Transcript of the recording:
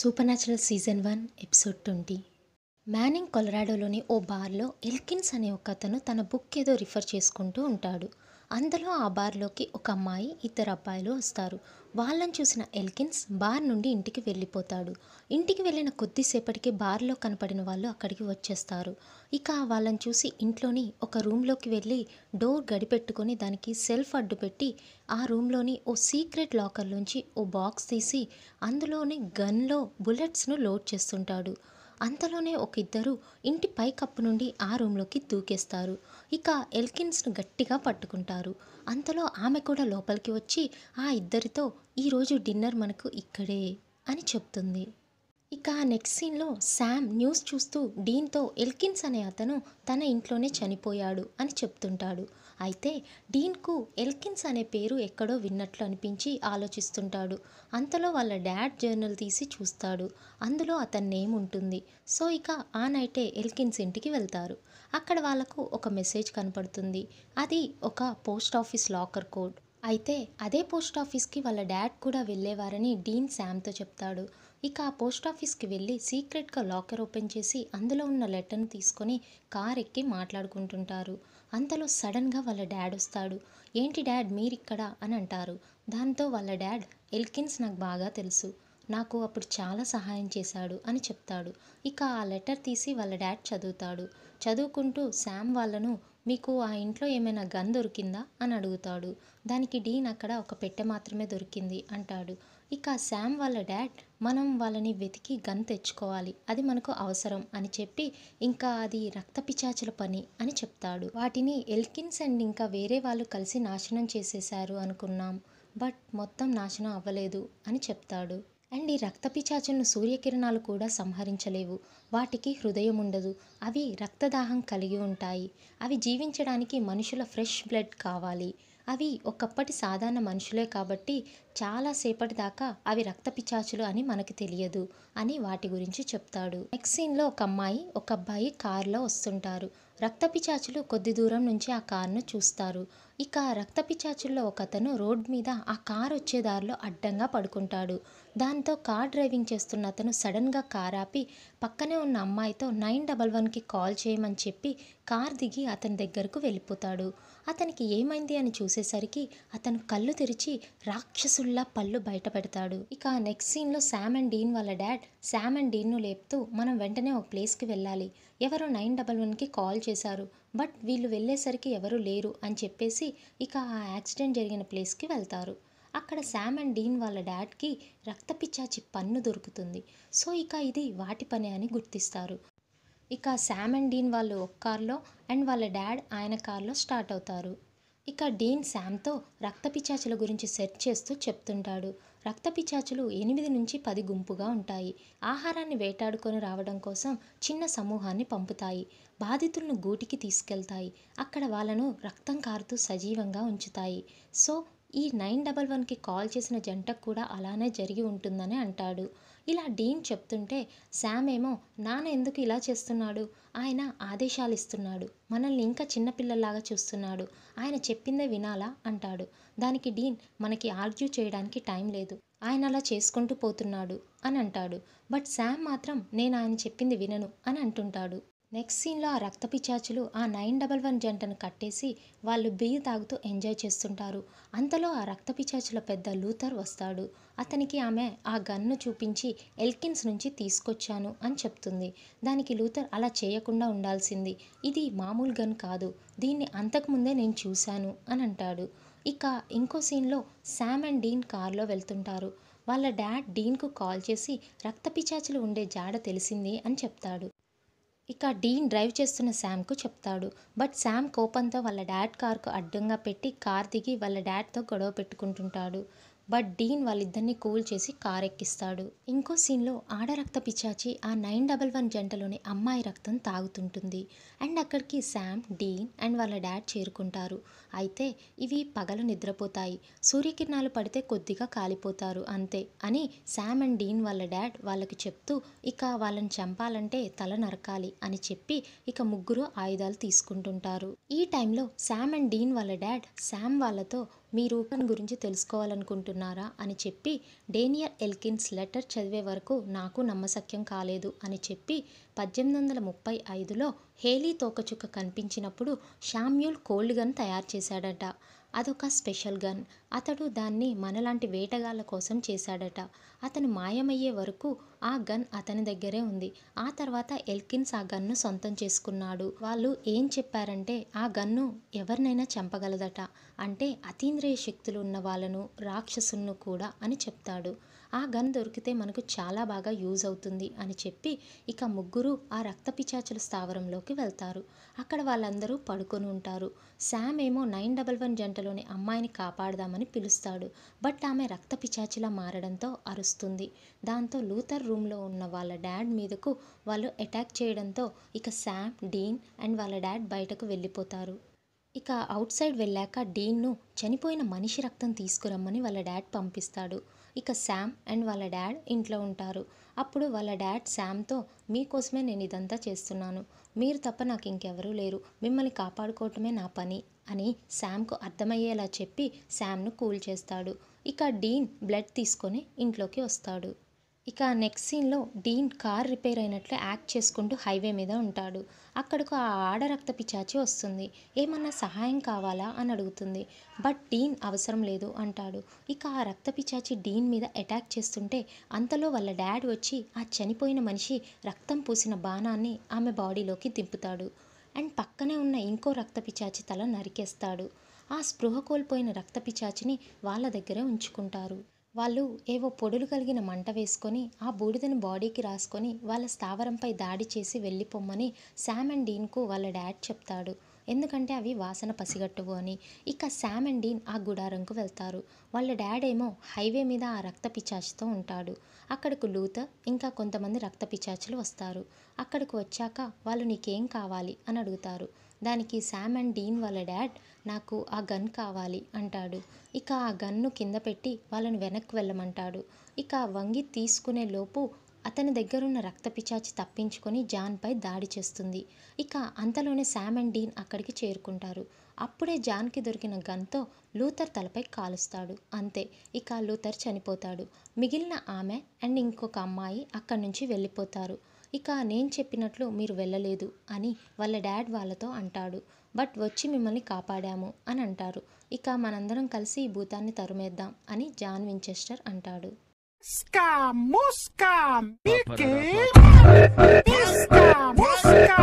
Super Supernatural season one episode twenty Manning కొలరాడోలోని ఓ బార్లో ఎల్కిన్స్ అనే ఒక అతను తన బుక్ ఏదో రిఫర్ చేసుకుంటూ ఉంటాడు అందులో ఆ బార్లోకి ఒక అమ్మాయి ఇద్దరు అబ్బాయిలు వస్తారు వాళ్ళని చూసిన ఎల్కిన్స్ బార్ నుండి ఇంటికి వెళ్ళిపోతాడు ఇంటికి వెళ్ళిన కొద్దిసేపటికి బార్లో కనపడిన వాళ్ళు అక్కడికి వచ్చేస్తారు ఇక వాళ్ళని చూసి ఇంట్లోని ఒక రూమ్లోకి వెళ్ళి డోర్ గడిపెట్టుకొని దానికి సెల్ఫ్ అడ్డు పెట్టి ఆ రూమ్లోని ఓ సీక్రెట్ లాకర్లోంచి ఓ బాక్స్ తీసి అందులోని గన్లో బుల్లెట్స్ను లోడ్ చేస్తుంటాడు అంతలోనే ఒక ఇద్దరు ఇంటి పైకప్పు నుండి ఆ రూమ్లోకి దూకేస్తారు ఇక ఎల్కిన్స్ను గట్టిగా పట్టుకుంటారు అంతలో ఆమె కూడా లోపలికి వచ్చి ఆ ఇద్దరితో ఈరోజు డిన్నర్ మనకు ఇక్కడే అని చెప్తుంది ఇక నెక్స్ట్ సీన్లో శామ్ న్యూస్ చూస్తూ డీన్తో ఎల్కిన్స్ అనే అతను తన ఇంట్లోనే చనిపోయాడు అని చెప్తుంటాడు అయితే డీన్కు ఎల్కిన్స్ అనే పేరు ఎక్కడో విన్నట్లు అనిపించి ఆలోచిస్తుంటాడు అంతలో వాళ్ళ డాడ్ జర్నల్ తీసి చూస్తాడు అందులో అతని నేమ్ ఉంటుంది సో ఇక ఆ నైటే ఎల్కిన్స్ ఇంటికి వెళ్తారు అక్కడ వాళ్ళకు ఒక మెసేజ్ కనపడుతుంది అది ఒక పోస్ట్ ఆఫీస్ లాకర్ కోడ్ అయితే అదే పోస్ట్ ఆఫీస్కి వాళ్ళ డాడ్ కూడా వెళ్ళేవారని డీన్ శామ్తో చెప్తాడు ఇక ఆ పోస్ట్ ఆఫీస్కి వెళ్ళి సీక్రెట్గా లాకర్ ఓపెన్ చేసి అందులో ఉన్న లెటర్ను తీసుకొని కార్ ఎక్కి మాట్లాడుకుంటుంటారు అంతలో సడన్గా వాళ్ళ డాడ్ వస్తాడు ఏంటి డాడ్ మీరిక్కడ అని అంటారు దాంతో వాళ్ళ డాడ్ ఎల్కిన్స్ నాకు బాగా తెలుసు నాకు అప్పుడు చాలా సహాయం చేశాడు అని చెప్తాడు ఇక ఆ లెటర్ తీసి వాళ్ళ డాడ్ చదువుతాడు చదువుకుంటూ శామ్ వాళ్ళను మీకు ఆ ఇంట్లో ఏమైనా గన్ దొరికిందా అని అడుగుతాడు దానికి డీన్ అక్కడ ఒక పెట్టె మాత్రమే దొరికింది అంటాడు ఇక శామ్ వాళ్ళ డాడ్ మనం వాళ్ళని వెతికి గన్ తెచ్చుకోవాలి అది మనకు అవసరం అని చెప్పి ఇంకా అది రక్త పని అని చెప్తాడు వాటిని ఎల్కిన్స్ అండ్ ఇంకా వేరే వాళ్ళు కలిసి నాశనం చేసేశారు అనుకున్నాం బట్ మొత్తం నాశనం అవ్వలేదు అని చెప్తాడు అండ్ ఈ రక్తపిచాచులను సూర్యకిరణాలు కూడా సంహరించలేవు వాటికి హృదయం ఉండదు అవి రక్తదాహం కలిగి ఉంటాయి అవి జీవించడానికి మనుషుల ఫ్రెష్ బ్లడ్ కావాలి అవి ఒకప్పటి సాధారణ మనుషులే కాబట్టి చాలాసేపటి దాకా అవి రక్తపిచాచులు అని మనకు తెలియదు అని వాటి గురించి చెప్తాడు నెక్స్ట్ సీన్లో ఒక అమ్మాయి ఒక అబ్బాయి కారులో వస్తుంటారు రక్తపిచాచులు కొద్ది దూరం నుంచి ఆ కారును చూస్తారు ఇక రక్తపిచాచుల్లో ఒక అతను రోడ్ మీద ఆ కార్ వచ్చే దారిలో అడ్డంగా పడుకుంటాడు దాంతో కార్ డ్రైవింగ్ చేస్తున్న అతను సడన్గా కార్ ఆపి పక్కనే ఉన్న అమ్మాయితో నైన్ డబల్ వన్కి కాల్ చేయమని చెప్పి కార్ దిగి అతని దగ్గరకు వెళ్ళిపోతాడు అతనికి ఏమైంది అని చూసేసరికి అతను కళ్ళు తెరిచి రాక్షసు ఫోర్స్ఫుల్లా పళ్ళు బయటపెడతాడు ఇక నెక్స్ట్ సీన్లో శామ్ అండ్ డీన్ వాళ్ళ డాడ్ శామ్ అండ్ డీన్ను లేపుతూ మనం వెంటనే ఒక ప్లేస్కి వెళ్ళాలి ఎవరు నైన్ డబల్ వన్కి కాల్ చేశారు బట్ వీళ్ళు వెళ్ళేసరికి ఎవరు లేరు అని చెప్పేసి ఇక ఆ యాక్సిడెంట్ జరిగిన ప్లేస్కి వెళ్తారు అక్కడ శామ్ అండ్ డీన్ వాళ్ళ డాడ్కి రక్తపిచ్చాచి పన్ను దొరుకుతుంది సో ఇక ఇది వాటి పని అని గుర్తిస్తారు ఇక శామ్ అండ్ డీన్ వాళ్ళు ఒక కార్లో అండ్ వాళ్ళ డాడ్ ఆయన కార్లో స్టార్ట్ అవుతారు ఇక డీన్ శామ్తో రక్తపిచాచుల గురించి సెర్చ్ చేస్తూ చెప్తుంటాడు రక్తపిచాచులు ఎనిమిది నుంచి పది గుంపుగా ఉంటాయి ఆహారాన్ని వేటాడుకొని రావడం కోసం చిన్న సమూహాన్ని పంపుతాయి బాధితులను గూటికి తీసుకెళ్తాయి అక్కడ వాళ్ళను రక్తం కారుతూ సజీవంగా ఉంచుతాయి సో ఈ నైన్ డబల్ వన్కి కాల్ చేసిన జంటకు కూడా అలానే జరిగి ఉంటుందని అంటాడు ఇలా డీన్ చెప్తుంటే శామ్ ఏమో నాన్న ఎందుకు ఇలా చేస్తున్నాడు ఆయన ఆదేశాలు ఇస్తున్నాడు మనల్ని ఇంకా చిన్నపిల్లలాగా చూస్తున్నాడు ఆయన చెప్పిందే వినాలా అంటాడు దానికి డీన్ మనకి ఆర్గ్యూ చేయడానికి టైం లేదు ఆయన అలా చేసుకుంటూ పోతున్నాడు అని అంటాడు బట్ శామ్ మాత్రం నేను ఆయన చెప్పింది వినను అని అంటుంటాడు నెక్స్ట్ సీన్లో ఆ రక్తపిచాచులు ఆ నైన్ డబల్ వన్ జంటను కట్టేసి వాళ్ళు బియ్య తాగుతూ ఎంజాయ్ చేస్తుంటారు అంతలో ఆ రక్తపిచాచుల పెద్ద లూథర్ వస్తాడు అతనికి ఆమె ఆ గన్ను చూపించి ఎల్కిన్స్ నుంచి తీసుకొచ్చాను అని చెప్తుంది దానికి లూథర్ అలా చేయకుండా ఉండాల్సింది ఇది మామూలు గన్ కాదు దీన్ని అంతకుముందే నేను చూశాను అని అంటాడు ఇక ఇంకో సీన్లో శామ్ అండ్ డీన్ కారులో వెళ్తుంటారు వాళ్ళ డాడ్ డీన్కు కాల్ చేసి రక్తపిచాచులు ఉండే జాడ తెలిసింది అని చెప్తాడు ఇక డీన్ డ్రైవ్ చేస్తున్న శామ్కు చెప్తాడు బట్ శామ్ కోపంతో వాళ్ళ డాడ్ కార్కు అడ్డంగా పెట్టి కార్ దిగి వాళ్ళ డాడ్తో గొడవ పెట్టుకుంటుంటాడు బట్ డీన్ వాళ్ళిద్దరిని కూల్ చేసి కార్ ఎక్కిస్తాడు ఇంకో సీన్లో ఆడ రక్త పిచాచి ఆ నైన్ డబల్ వన్ జంటలోని అమ్మాయి రక్తం తాగుతుంటుంది అండ్ అక్కడికి శామ్ డీన్ అండ్ వాళ్ళ డాడ్ చేరుకుంటారు అయితే ఇవి పగలు నిద్రపోతాయి సూర్యకిరణాలు పడితే కొద్దిగా కాలిపోతారు అంతే అని శామ్ అండ్ డీన్ వాళ్ళ డాడ్ వాళ్ళకి చెప్తూ ఇక వాళ్ళని చంపాలంటే తల నరకాలి అని చెప్పి ఇక ముగ్గురు ఆయుధాలు తీసుకుంటుంటారు ఈ టైంలో శామ్ అండ్ డీన్ వాళ్ళ డాడ్ శామ్ వాళ్ళతో మీ రూపం గురించి తెలుసుకోవాలనుకుంటున్నారా అని చెప్పి డేనియర్ ఎల్కిన్స్ లెటర్ చదివే వరకు నాకు నమ్మసక్యం కాలేదు అని చెప్పి పద్దెనిమిది వందల ముప్పై ఐదులో హేలీ తోకచుక్క కనిపించినప్పుడు శామ్యూల్ కోల్డ్ గన్ తయారు చేశాడట అదొక స్పెషల్ గన్ అతడు దాన్ని మనలాంటి వేటగాళ్ళ కోసం చేశాడట అతను మాయమయ్యే వరకు ఆ గన్ అతని దగ్గరే ఉంది ఆ తర్వాత ఎల్కిన్స్ ఆ గన్ను సొంతం చేసుకున్నాడు వాళ్ళు ఏం చెప్పారంటే ఆ గన్ను ఎవరినైనా చంపగలదట అంటే అతీంద్రియ శక్తులు ఉన్న వాళ్ళను రాక్షసులను కూడా అని చెప్తాడు ఆ గన్ దొరికితే మనకు చాలా బాగా యూజ్ అవుతుంది అని చెప్పి ఇక ముగ్గురు ఆ రక్త పిచాచుల స్థావరంలోకి వెళ్తారు అక్కడ వాళ్ళందరూ పడుకొని ఉంటారు శామ్ ఏమో నైన్ డబల్ వన్ జంటలోని అమ్మాయిని కాపాడదామని పిలుస్తాడు బట్ ఆమె రక్త పిచాచిలా మారడంతో అరుస్తుంది దాంతో లూథర్ రూమ్లో ఉన్న వాళ్ళ డాడ్ మీదకు వాళ్ళు అటాక్ చేయడంతో ఇక శామ్ డీన్ అండ్ వాళ్ళ డాడ్ బయటకు వెళ్ళిపోతారు ఇక అవుట్ సైడ్ వెళ్ళాక డీన్ను చనిపోయిన మనిషి రక్తం తీసుకురమ్మని వాళ్ళ డాడ్ పంపిస్తాడు ఇక శామ్ అండ్ వాళ్ళ డాడ్ ఇంట్లో ఉంటారు అప్పుడు వాళ్ళ డాడ్ శామ్తో మీకోసమే నేను ఇదంతా చేస్తున్నాను మీరు తప్ప నాకు ఇంకెవరూ లేరు మిమ్మల్ని కాపాడుకోవటమే నా పని అని శామ్కు అర్థమయ్యేలా చెప్పి శామ్ను కూల్ చేస్తాడు ఇక డీన్ బ్లడ్ తీసుకొని ఇంట్లోకి వస్తాడు ఇక నెక్స్ట్ సీన్లో డీన్ కార్ రిపేర్ అయినట్లు యాక్ట్ చేసుకుంటూ హైవే మీద ఉంటాడు అక్కడకు ఆ ఆడ రక్త పిచాచి వస్తుంది ఏమన్నా సహాయం కావాలా అని అడుగుతుంది బట్ డీన్ అవసరం లేదు అంటాడు ఇక ఆ రక్త పిచాచి డీన్ మీద అటాక్ చేస్తుంటే అంతలో వాళ్ళ డాడ్ వచ్చి ఆ చనిపోయిన మనిషి రక్తం పూసిన బాణాన్ని ఆమె బాడీలోకి దింపుతాడు అండ్ పక్కనే ఉన్న ఇంకో రక్త పిచాచి తల నరికేస్తాడు ఆ స్పృహ కోల్పోయిన రక్త పిచాచిని వాళ్ళ దగ్గరే ఉంచుకుంటారు వాళ్ళు ఏవో పొడులు కలిగిన మంట వేసుకొని ఆ బూడిదను బాడీకి రాసుకొని వాళ్ళ స్థావరంపై దాడి చేసి వెళ్ళిపోమ్మని శామ్ అండ్ డీన్కు వాళ్ళ డాడ్ చెప్తాడు ఎందుకంటే అవి వాసన పసిగట్టువు అని ఇక శామ్ అండ్ డీన్ ఆ గుడారంకు వెళ్తారు వాళ్ళ డాడ్ ఏమో హైవే మీద ఆ రక్త పిచాచితో ఉంటాడు అక్కడకు లూత ఇంకా కొంతమంది రక్త పిచాచులు వస్తారు అక్కడికి వచ్చాక వాళ్ళు నీకేం కావాలి అని అడుగుతారు దానికి శామ్ అండ్ డీన్ వాళ్ళ డాడ్ నాకు ఆ గన్ కావాలి అంటాడు ఇక ఆ గన్ను కింద పెట్టి వాళ్ళని వెనక్కి వెళ్ళమంటాడు ఇక వంగి తీసుకునే లోపు అతని దగ్గరున్న రక్తపిచాచి తప్పించుకొని జాన్పై దాడి చేస్తుంది ఇక అంతలోనే శామ్ అండ్ డీన్ అక్కడికి చేరుకుంటారు అప్పుడే జాన్కి దొరికిన గన్తో లూథర్ తలపై కాలుస్తాడు అంతే ఇక లూథర్ చనిపోతాడు మిగిలిన ఆమె అండ్ ఇంకొక అమ్మాయి అక్కడి నుంచి వెళ్ళిపోతారు ఇక నేను చెప్పినట్లు మీరు వెళ్ళలేదు అని వాళ్ళ డాడ్ వాళ్ళతో అంటాడు బట్ వచ్చి మిమ్మల్ని కాపాడాము అని అంటారు ఇక మనందరం కలిసి ఈ భూతాన్ని తరుమేద్దాం అని జాన్ వించెస్టర్ అంటాడు Миска, муска, Микки! Миска, муска!